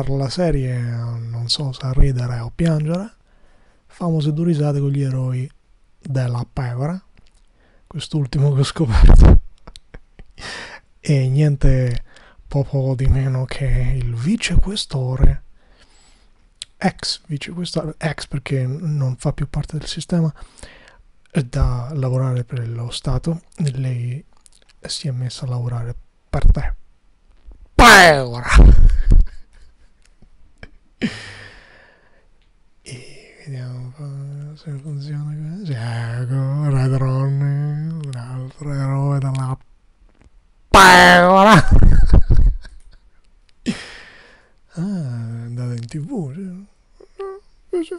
per la serie non so se ridere o piangere, famose due risate con gli eroi della pecora, quest'ultimo che ho scoperto, e niente poco di meno che il vicequestore, ex vicequestore, ex perché non fa più parte del sistema, da lavorare per lo Stato, lei si è messa a lavorare per te. Pecora! e vediamo un po' se funziona così ecco Redron un altro eroe dalla pecora ah è andato in tv cioè. Mm,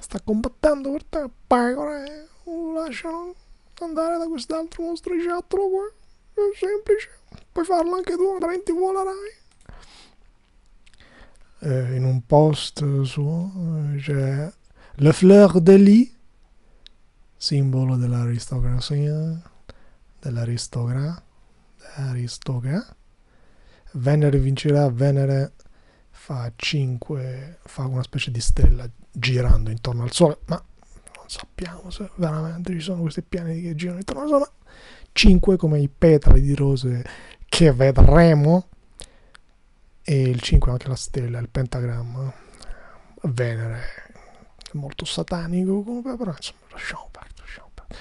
sta combattendo per te pecora eh. lasciano andare da quest'altro mostriciattolo qua è semplice puoi farlo anche tu altrimenti in Rai eh, in un post su eh, c'è Le Fleur de Lis, simbolo dell'aristocrazia, dell'aristocra, dell'aristocra. Venere vincerà, Venere fa 5, fa una specie di stella girando intorno al Sole, ma non sappiamo se veramente ci sono questi pianeti che girano intorno al Sole, ma 5 come i petali di rose che vedremo e il 5 anche la stella, il pentagramma, Venere, è molto satanico, però insomma lasciamo perdere, lasciamo perdere.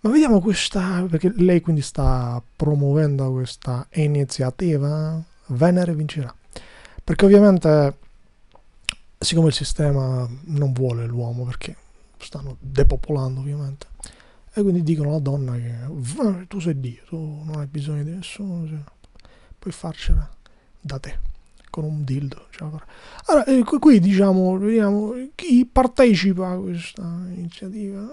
Ma vediamo questa, perché lei quindi sta promuovendo questa iniziativa, Venere vincerà, perché ovviamente siccome il sistema non vuole l'uomo, perché stanno depopolando ovviamente, e quindi dicono alla donna che tu sei Dio, tu non hai bisogno di nessuno, cioè, puoi farcela da te con un dildo. Diciamo. Allora, ecco, qui diciamo, vediamo chi partecipa a questa iniziativa,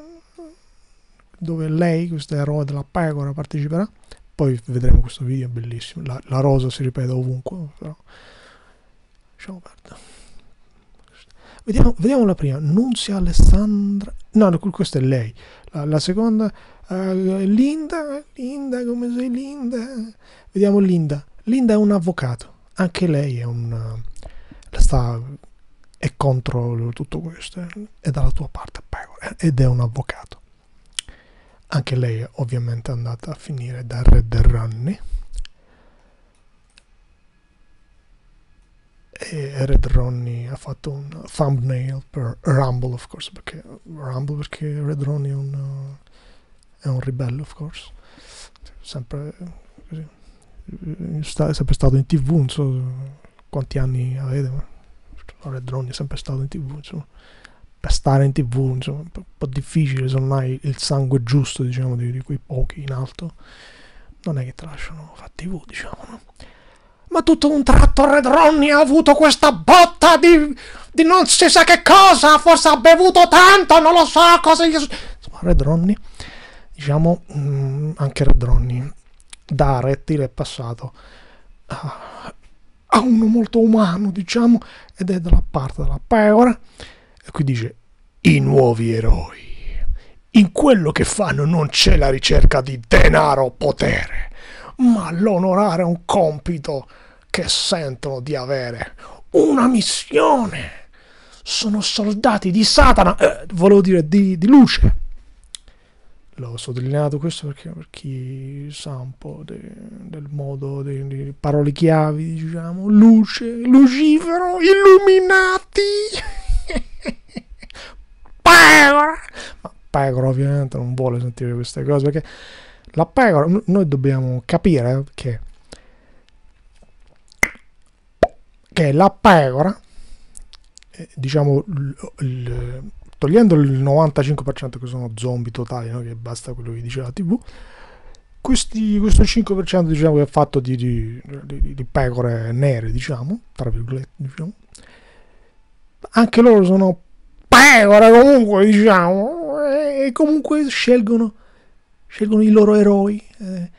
dove lei, questa eroe della pecora, parteciperà. Poi vedremo questo video, è bellissimo. La, la rosa si ripete ovunque, però lasciamo perdere. Vediamo, vediamo, la prima, Nunzia Alessandra, no, questa è lei, la, la seconda, eh, Linda, Linda, come sei Linda? Vediamo Linda, Linda è un avvocato, anche lei è un sta, è contro tutto questo è dalla tua parte ed è un avvocato anche lei è ovviamente andata a finire da Red Runny e Red Ronnie ha fatto un thumbnail per Rumble of course perché Rumble perché Red Ronnie è un, è un ribello of course sempre così Mm, sta, è sempre stato in tv, non so quanti anni avete, ma Red Drone è sempre stato in tv, insomma. Per stare in tv, insomma, è un po' difficile se non hai il sangue giusto, diciamo, di, di quei pochi in alto. Non è che te lasciano fare tv, diciamo, no? Ma tutto un tratto Red Ronnie ha avuto questa botta di, di non si sa che cosa, forse ha bevuto tanto, non lo so cosa gli Insomma, Red Ronnie, diciamo, mh, mm, anche Red Ronnie da rettile passato a uno molto umano, diciamo, ed è dalla parte della peora. E qui dice, i nuovi eroi. In quello che fanno non c'è la ricerca di denaro o potere, ma l'onorare un compito che sentono di avere, una missione. Sono soldati di Satana, eh, volevo dire di, di luce l'ho sottolineato questo perché per chi sa un po' de, del modo, delle parole chiavi, diciamo, luce, lucifero, illuminati, pecora. Ma pecora ovviamente non vuole sentire queste cose perché la pecora, noi dobbiamo capire che, che la pecora, eh, diciamo, l, l togliendo il 95% che sono zombie totali, no? che basta quello che dice la TV, questi, questo 5% diciamo, che è fatto di, di, di, pecore nere, diciamo, tra virgolette, diciamo, anche loro sono pecore comunque, diciamo, e comunque scelgono, scelgono i loro eroi. Eh,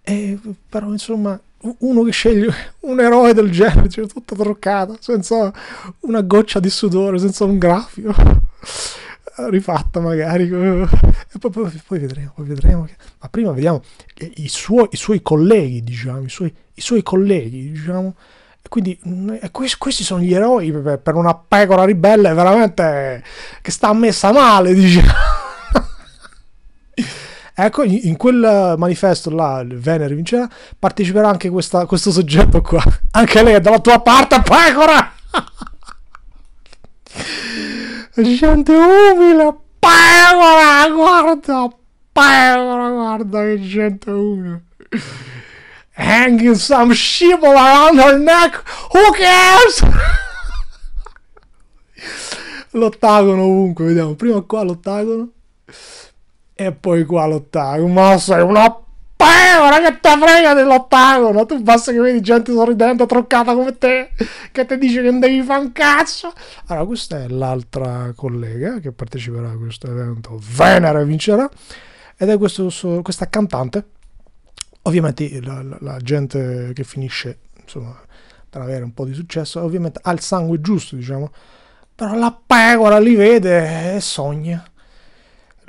eh, però insomma, uno che sceglie un eroe del genere, cioè tutta truccata, senza una goccia di sudore, senza un grafico. Eh, rifatta magari eh, e poi, poi, poi, vedremo, poi vedremo ma prima vediamo i, suoi, i suoi colleghi diciamo i suoi, i suoi colleghi diciamo quindi mm, questi sono gli eroi per una pecora ribelle veramente che sta messa male diciamo ecco in quel manifesto là il Venere vincerà parteciperà anche questa, questo soggetto qua anche lei è dalla tua parte pecora gente umile, pecora, guarda, pecora, guarda che gente umile. Hanging some sheeple around her neck, who cares? l'ottagono ovunque, vediamo, prima qua l'ottagono e poi qua l'ottagono, ma sei una l'ottagono, che te frega dell'ottagono? Tu basta che vedi gente sorridente, truccata come te, che ti dice che non devi fare un cazzo. Allora, questa è l'altra collega che parteciperà a questo evento, Venere vincerà, ed è questo, questa cantante. Ovviamente la, la, la gente che finisce, insomma, per avere un po' di successo, ovviamente ha il sangue giusto, diciamo, però la pecora li vede e sogna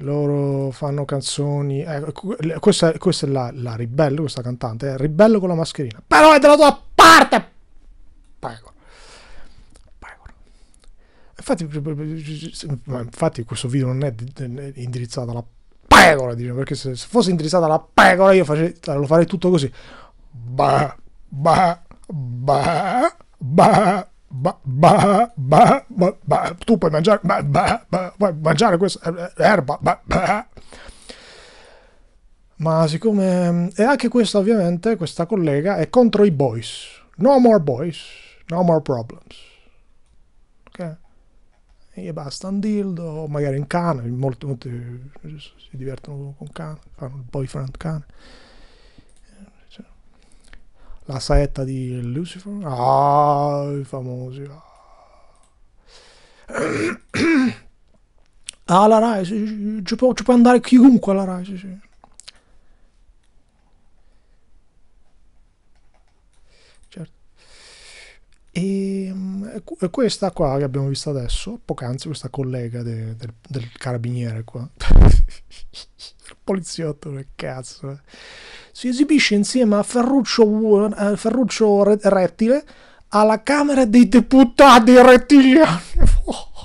loro fanno canzoni. Eh, questa, questa, è la, la, ribello, questa cantante è eh, ribello con la mascherina. Però è della tua parte! Pecora. Pecora. Infatti, infatti, questo video non è indirizzato alla pecora, diciamo, perché se, fosse indirizzato alla pecora io face, lo farei tutto così. Bah, bah, bah, bah. Ba, ba, ba, ba, tu puoi mangiare, ba, ba, ba, puoi mangiare questa eh, eh, erba. Ba, ba. Ma siccome... E anche questa ovviamente, questa collega, è contro i boys. No more boys, no more problems. Ok? E basta un dildo, magari un cane, molti, molti si divertono con cane, fanno il boyfriend cane. La saetta di Lucifer. Ah, i famosi. Ah, ah la Rai, sì, ci, può, ci può andare chiunque alla Rai, sì, sì. Certo. Ehm, e, questa qua che abbiamo visto adesso, poc'anzi questa collega de, del, del carabiniere qua. poliziotto che cazzo. Eh. Si esibisce insieme a Ferruccio, a eh, Ferruccio Rettile alla Camera dei Deputati Rettiliani.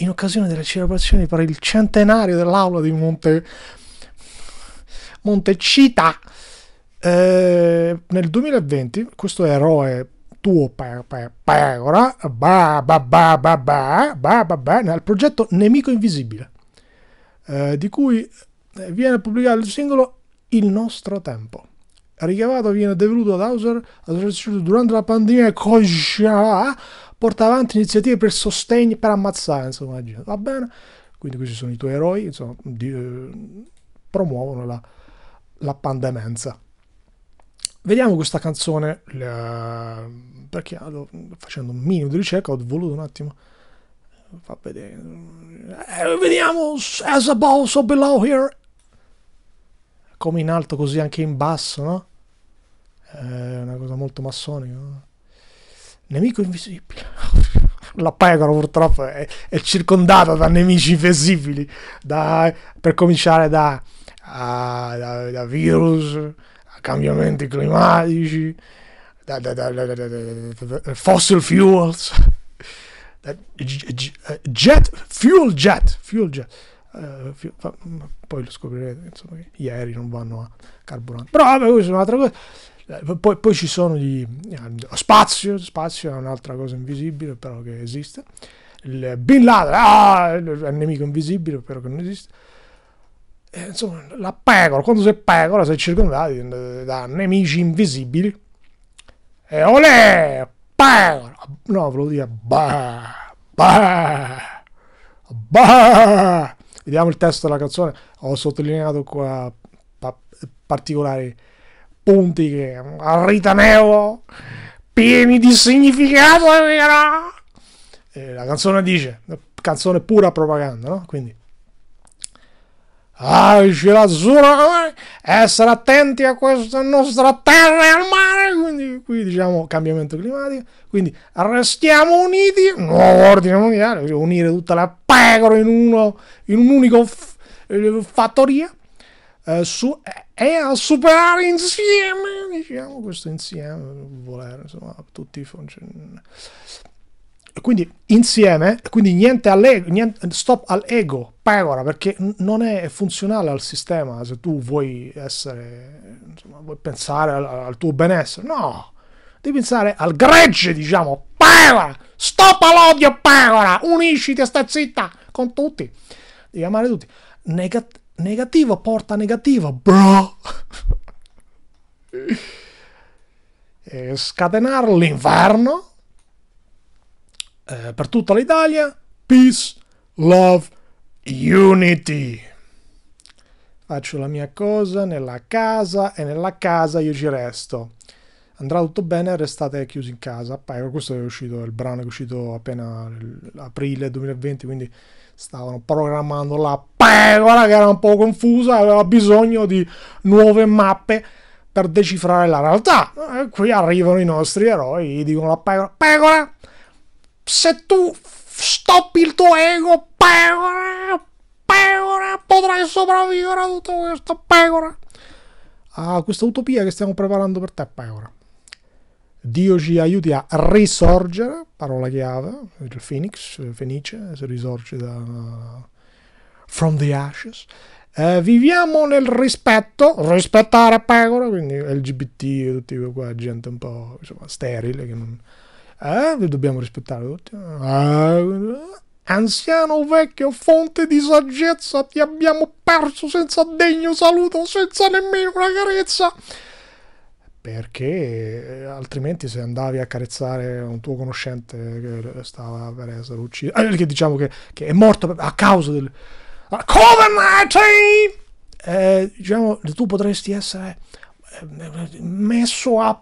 In occasione delle celebrazioni per il centenario dell'aula di Monte... Montecita. Eh, nel 2020, questo eroe tuo per, pecora, nel progetto Nemico Invisibile, eh, di cui eh, viene pubblicato il singolo Il nostro tempo. Ricavato viene devoluto ad Hauser, durante la pandemia Cosha porta avanti iniziative per sostegno, per ammazzare, insomma, va bene? Quindi questi sono i tuoi eroi, insomma, di, eh, promuovono la, la pandemenza. Vediamo questa canzone, la, eh, perché facendo un minimo di ricerca ho voluto un attimo eh, fa vedere. Eh, vediamo, as above so below here come in alto così anche in basso, no? È eh, una cosa molto massonica. Nemico invisibile. La pecora purtroppo è, è, circondata da nemici invisibili, da, per cominciare da, a, da, da virus, a cambiamenti climatici, da, da, da, da fossil fuels, eh, jet, fuel jet, fuel jet. Uh, poi lo scoprirete insomma, che gli aerei non vanno a carburante però vabbè questa è un'altra cosa eh, poi, poi ci sono gli uh, spazio spazio è un'altra cosa invisibile però che esiste il Bin Laden ah, è un nemico invisibile però che non esiste e, insomma la pecora quando sei pecora sei circondati da nemici invisibili e olè pecora no volevo dire bah bah bah Vediamo il testo della canzone, ho sottolineato qua pa- particolari punti che a ritaneo pieni di significato. Eh, la canzone dice, canzone pura propaganda, no? Quindi Aici ah, la eh, essere attenti a questa nostra terra e al mare, quindi qui diciamo cambiamento climatico, quindi restiamo uniti, nuovo ordine mondiale, unire tutta la pecora in, uno, in un unico eh, fattoria eh, su, eh, e a superare insieme, diciamo questo insieme, volere, insomma, tutti i funzioni. Quindi insieme, quindi niente, all'ego, niente stop all'ego, pecora, perché non è funzionale al sistema se tu vuoi essere, insomma, vuoi pensare al, al tuo benessere. No, devi pensare al gregge, diciamo, pecora, stop all'odio, pecora, unisciti e sta zitta con tutti. Devi amare tutti. Negat- negativo porta negativo, bro. E scatenare l'inferno eh, per tutta l'Italia, peace, love, unity. Faccio la mia cosa nella casa e nella casa io ci resto. Andrà tutto bene, restate chiusi in casa. Poi questo è uscito, il brano è uscito appena aprile 2020, quindi stavano programmando la pecora che era un po' confusa, aveva bisogno di nuove mappe per decifrare la realtà. E eh, qui arrivano i nostri eroi, dicono la pecora, pecora, se tu stoppi il tuo ego, pecora, pecora, potrai sopravvivere a tutto questo, pecora. A questa utopia che stiamo preparando per te, pecora. Dio ci aiuti a risorgere, parola chiave, il phoenix, fenice, si risorge da... from the ashes. Eh, viviamo nel rispetto, rispettare pecora, quindi LGBT e tutti qua, gente un po' insomma, sterile che non eh, dobbiamo rispettare tutti. Eh, anziano vecchio, fonte di saggezza, ti abbiamo perso senza degno saluto, senza nemmeno una carezza. Perché eh, altrimenti se andavi a carezzare un tuo conoscente che stava per essere ucciso, eh, che diciamo che, che, è morto a causa del COVID-19, cioè? eh, diciamo tu potresti essere messo a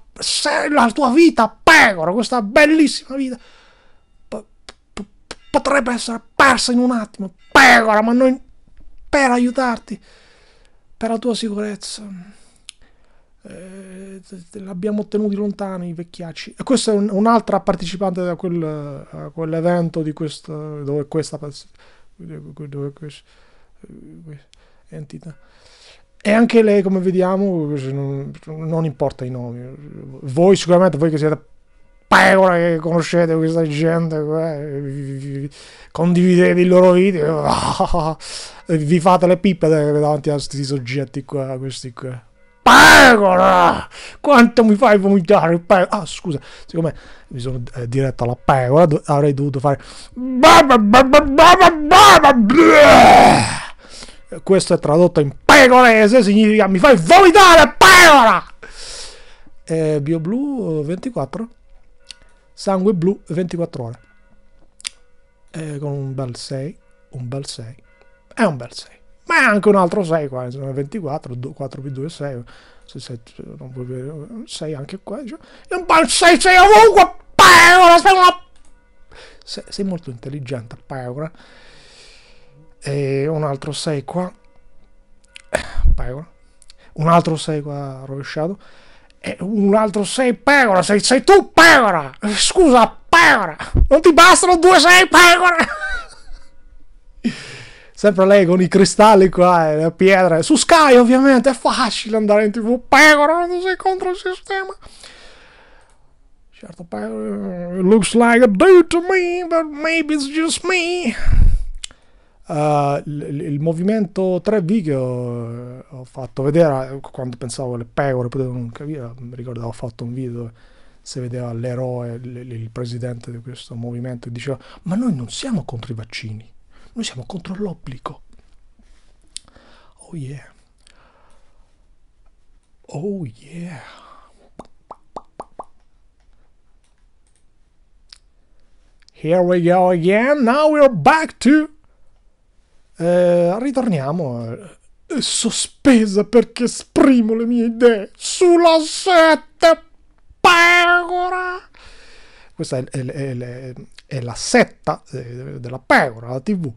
la tua vita a pecora, questa bellissima vita p potrebbe essere persa in un attimo, pecora, ma noi per aiutarti, per la tua sicurezza. Eh, l'abbiamo tenuti lontani i vecchiacci e questa è un'altra partecipante a, quel, a quell'evento di questo dove questa dove questa eh, entità e anche lei, come vediamo, cioè, non, non, importa i nomi. Voi sicuramente, voi che siete pecora che conoscete questa gente, eh, condividete i loro video, ah, vi fate le pippe davanti a questi soggetti qua, questi qua. Pecora! Quanto mi fai vomitare, pecora! Ah, scusa, siccome mi sono eh, diretto alla pecora, do- avrei dovuto fare questo è tradotto in pegolese, significa mi fai vomitare pecora! Eh, bio blu 24, eh, sangue blu 24 ore, eh, con un bel 6, un bel 6, è un bel 6, ma è anche un altro 6 qua, insomma 24, 4 più 2 6, se 6, non puoi vedere, 6 anche qua, cioè, è un bel 6, 6 ovunque, pecora, sei una... Sei, molto intelligente, pecora e un altro 6 qua, pecora, un altro 6 qua rovesciato, e un altro 6 pecora, sei, sei tu pecora, scusa pecora, non ti bastano due 6 pecora! Sempre lei con i cristalli qua e eh, le pietre. Su Sky ovviamente è facile andare in tv. Pecora, quando sei contro il sistema. Certo, pecora, eh, looks like a dude to me, but maybe it's just me. Uh, il, il, movimento 3D che ho, ho, fatto vedere quando pensavo alle pecore, poi non capivo, mi ricordo ho fatto un video se vedeva l'eroe, l, il presidente di questo movimento e diceva ma noi non siamo contro i vaccini, noi siamo contro l'obbligo. Oh yeah. Oh yeah. Here we go again. Now we're back to eh, ritorniamo. È eh, sospesa perché esprimo le mie idee sulla sette pecora. Questa è, è, è, è la setta eh, della pecora, la tv.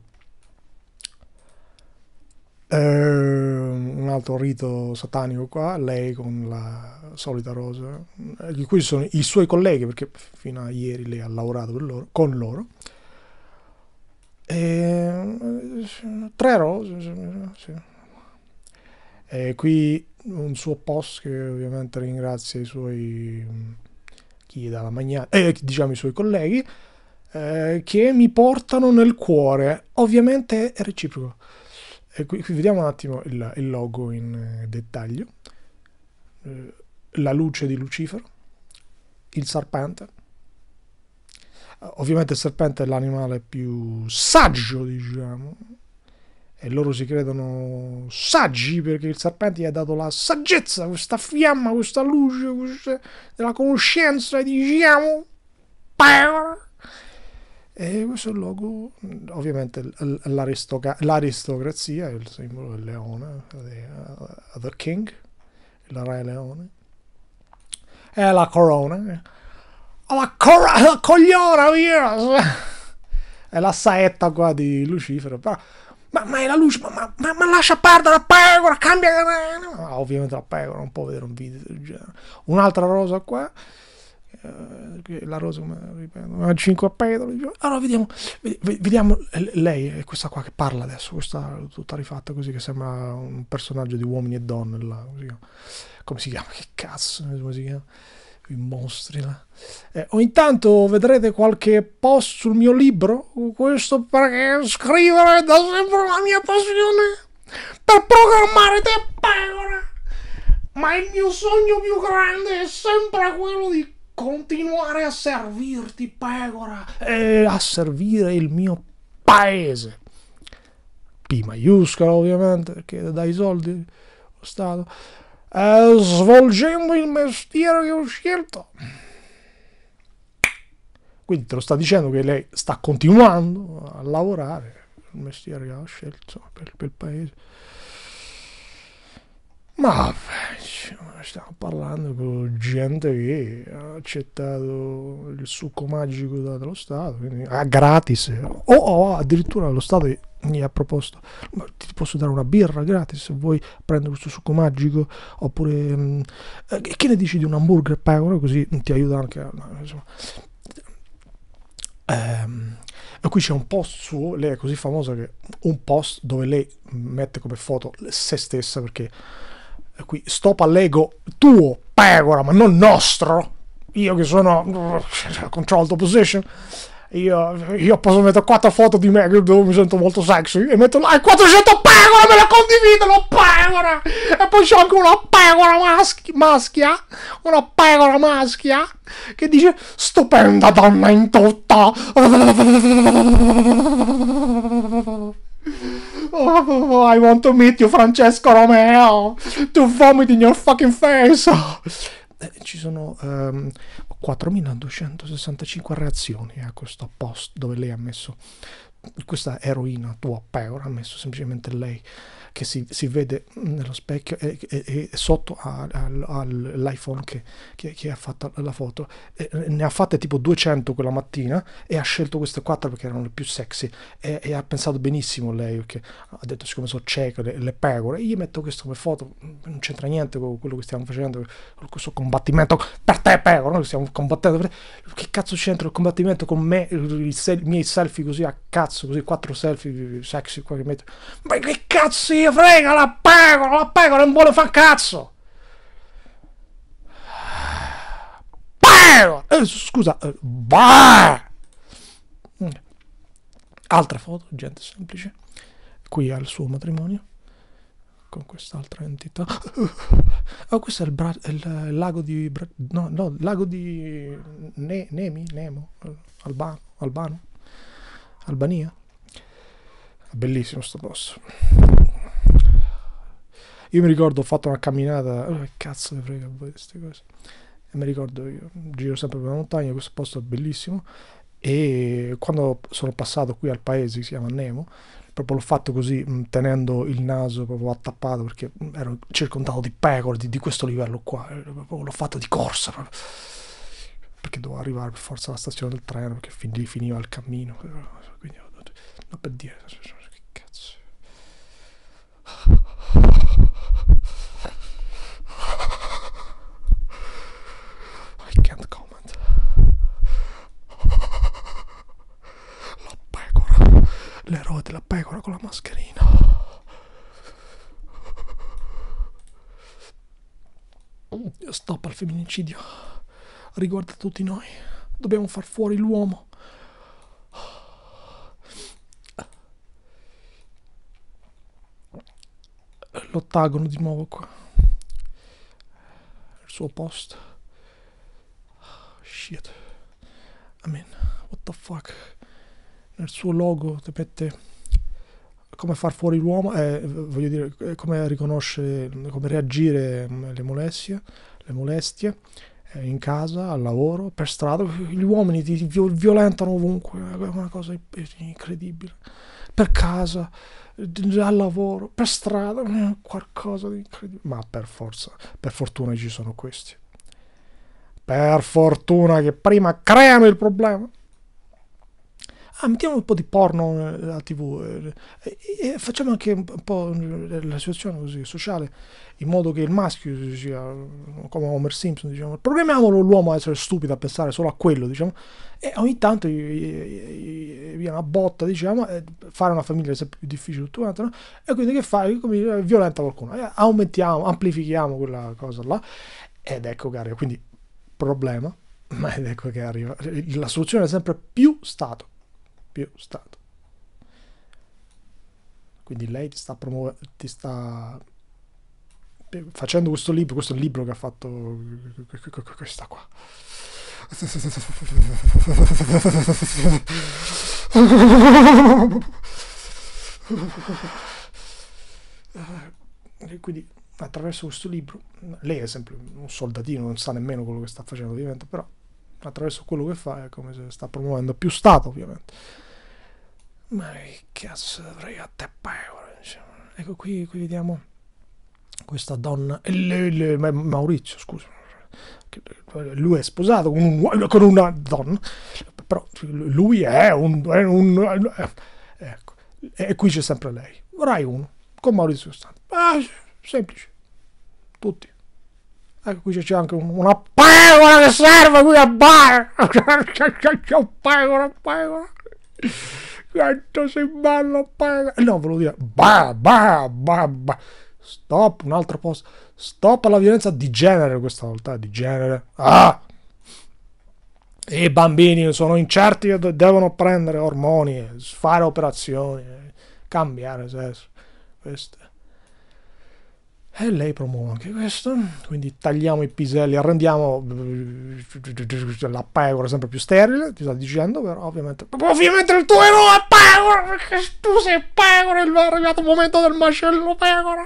Eh, un altro rito satanico qua, lei con la solita rosa, di cui sono i suoi colleghi, perché fino a ieri lei ha lavorato loro, con loro. E, ehm, tre rose. Sì. E qui un suo post che ovviamente ringrazia i suoi chi dà la magnata, eh, diciamo i suoi colleghi, eh, che mi portano nel cuore. Ovviamente è reciproco. E qui, qui vediamo un attimo il, il logo in eh, dettaglio. Eh, la luce di Lucifero, il serpente Ovviamente il serpente è l'animale più saggio, diciamo, e loro si credono saggi perché il serpente gli ha dato la saggezza, questa fiamma, questa luce questa, della conoscenza, diciamo. E questo è il logo, ovviamente l'aristoca- l'aristocrazia, il simbolo del leone, eh, eh, the king, la re leone, e la corona eh alla cor- cogliona È la saetta qua di Lucifero, però... Ma, ma è la luce, ma, ma, ma, lascia perdere la pecora, cambia... Ah, ovviamente la pecora non può vedere un video del genere. Un'altra rosa qua eh, la rosa ripeto, ha 5 petali allora vediamo, vediamo eh, lei è questa qua che parla adesso questa tutta rifatta così che sembra un personaggio di uomini e donne là, come si chiama che cazzo come si chiama quei mostri là. Eh, ogni tanto vedrete qualche post sul mio libro, questo perché scrivere da sempre la mia passione per programmare te pecore. Ma il mio sogno più grande è sempre quello di continuare a servirti, pecora, e a servire il mio paese. P maiuscola, ovviamente, perché dai soldi lo Stato. Eh, svolgendo il mestiere che ho scelto. Quindi te lo sta dicendo che lei sta continuando a lavorare il mestiere che ha scelto per, per il paese. Ma stiamo parlando con gente che ha accettato il succo magico dallo Stato, quindi a gratis, o, o addirittura lo Stato gli ha proposto, ti posso dare una birra gratis se vuoi prendere questo succo magico, oppure mh, mm, eh, che ne dici di un hamburger e pecora, così mm, ti aiuta anche a... Insomma. Ehm, e qui c'è un post suo, lei è così famosa che un post dove lei mette come foto se stessa perché eh, qui stop all'ego tuo, pegora, ma non nostro. Io che sono cioè, controlled opposition. Io, io posso mettere quattro foto di me dove mi sento molto sexy e metto là 400 pecora me la condividono pecora e poi c'è anche una pecora maschi, maschia una pecora maschia che dice stupenda donna in tutta Oh, I want to meet you, Francesco Romeo, to vomit in your fucking face. Eh, ci sono um, ehm, 4265 reazioni a questo post dove lei ha messo questa eroina tua Peor ha messo semplicemente lei che si, si vede nello specchio e, e, e sotto all'iPhone che, che, che, ha fatto la foto. E, ne ha fatte tipo 200 quella mattina e ha scelto queste quattro perché erano le più sexy e, ha pensato benissimo lei perché ha detto siccome sono cieco le, le pecore, io metto questo come foto, non c'entra niente con quello che stiamo facendo, con questo combattimento per te pecore, noi stiamo combattendo per te. Che cazzo c'entra il combattimento con me, i miei selfie così a cazzo, così quattro selfie sexy qua che metto. Ma che cazzo io? gli frega la pecora, la pecora non vuole far cazzo. Pecora! Eh, scusa, bah! Eh, mm. Altra foto, gente semplice. Qui al suo matrimonio con quest'altra entità. oh, questo è il, bra- il lago di... Bra- no, no, lago di... Ne- Nemi? Nemo? Albano? Albano? Albania? Bellissimo sto posto. Io mi ricordo ho fatto una camminata, oh, cazzo vi frega voi queste cose. E mi ricordo io giro sempre per la montagna, questo posto è bellissimo e quando sono passato qui al paese, che si chiama Nemo, proprio l'ho fatto così mm, tenendo il naso proprio attappato perché mm, ero circondato di pecore di, di questo livello qua, l'ho fatto di corsa proprio. perché dovevo arrivare per forza alla stazione del treno perché fin lì finiva il cammino, quindi no, per dire l'eroe della pecora con la mascherina stop al femminicidio riguarda tutti noi dobbiamo far fuori l'uomo l'ottagono di nuovo qua il suo posto shit I mean what the fuck nel suo logo, sapete, come far fuori l'uomo, eh, voglio dire, eh, come riconoscere, come reagire alle mm, molestie, le molestie eh, in casa, al lavoro, per strada. Gli uomini ti violentano ovunque, è una cosa incredibile. Per casa, al lavoro, per strada, è qualcosa di incredibile. Ma per forza, per fortuna ci sono questi. Per fortuna che prima creano il problema ah, mettiamo un po' di porno alla eh, tv eh, e, e, facciamo anche un po' la situazione così sociale in modo che il maschio sia come Homer Simpson diciamo programmiamolo l'uomo a essere stupido a pensare solo a quello diciamo e ogni tanto viene una botta diciamo fare una famiglia è sempre più difficile tutto quanto no? e quindi che fai? Come, violenta qualcuno eh, aumentiamo amplifichiamo quella cosa là ed ecco che arriva quindi problema ma ed ecco che arriva la soluzione è sempre più stato più Stato. Quindi lei ti sta, promuovendo, ti sta facendo questo libro, questo libro che ha fatto questa qua. E quindi attraverso questo libro, lei è sempre un soldatino, non sa nemmeno quello che sta facendo ovviamente, però attraverso quello che fa è come se sta promuovendo più Stato ovviamente ma che cazzo dovrei a te ecco qui, qui vediamo questa donna Maurizio scusa lui è sposato con, un, con una donna però lui è un, è un eh, ecco e qui c'è sempre lei Rai uno con Maurizio Costanzo ah, semplice tutti ecco qui c'è anche una pecora che serve qui a bar c'è una pecora pecora Metto in ballo, paga. No, volevo dire, ba, ba, ba, ba. Stop, un altro posto. Stop alla violenza di genere questa volta, di genere. Ah! I bambini sono incerti e devono prendere ormoni, fare operazioni, cambiare sesso. Questo. E lei promuove anche questo, quindi tagliamo i piselli, arrendiamo la pecora sempre più sterile, ti sta dicendo, però ovviamente... Ovviamente il tuo eroe è pecora, perché tu sei pecora, è arrivato il momento del macello pecora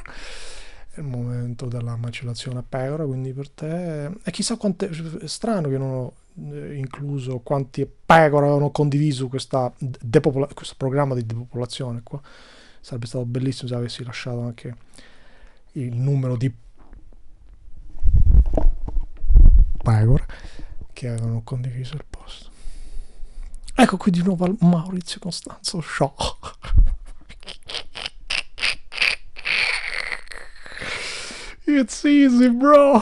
È il momento della macellazione a pecora, quindi per te... E chissà quante... È strano che non ho eh, incluso quanti pecora avevano condiviso questa depopola... questo programma di depopolazione qua. Sarebbe stato bellissimo se avessi lasciato anche il numero di Pagora che avevano condiviso il post. Ecco qui di nuovo Maurizio Costanzo Show. It's easy, bro.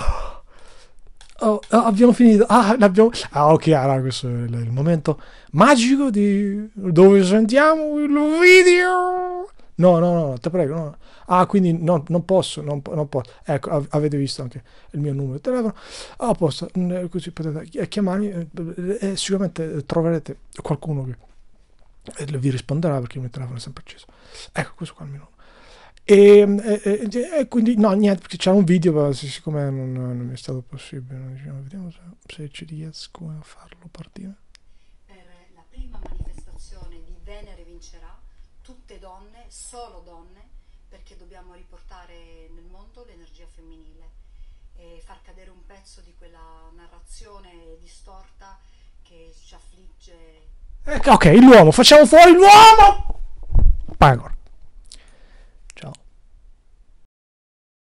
Oh, oh, abbiamo finito. Ah, l'abbiamo... ah, ok, allora questo è il momento magico di... dove sentiamo il video. No, no, no, ti prego. No. Ah, quindi no, non posso, non, non, posso. Ecco, avete visto anche il mio numero di telefono. Ah, a ah, posto, mm, eh, così potete eh, chiamarmi e eh, sicuramente troverete qualcuno che vi risponderà perché il mio telefono è sempre acceso. Ecco, questo qua è il mio numero. E, mm, e, e, quindi no niente perché c'era un video ma siccome non, non mi è stato possibile diciamo, vediamo se, se, ci riesco a farlo partire per la prima manifestazione di Venere vincerà tutte donne solo donne perché dobbiamo riportare nel mondo l'energia femminile e far cadere un pezzo di quella narrazione distorta che ci affligge. Eh, ok, l'uomo, facciamo fuori l'uomo! Pagor.